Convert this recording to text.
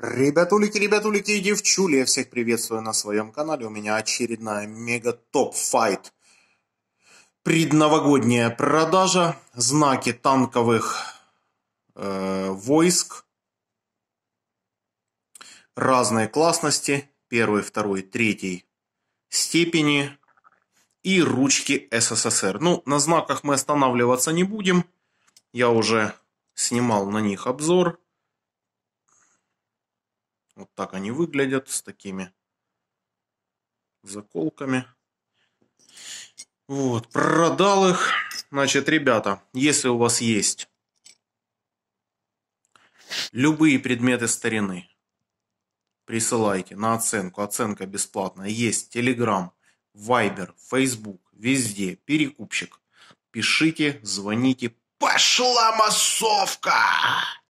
Ребятулики, ребятулики и девчули, я всех приветствую на своем канале. У меня очередная мега топ файт. Предновогодняя продажа, знаки танковых э, войск разной классности, первой, второй, третьей степени и ручки СССР. Ну, на знаках мы останавливаться не будем. Я уже снимал на них обзор. Вот так они выглядят с такими заколками. Вот, продал их. Значит, ребята, если у вас есть любые предметы старины, присылайте на оценку. Оценка бесплатная. Есть Telegram, Viber, Facebook, везде. Перекупщик. Пишите, звоните. Пошла массовка!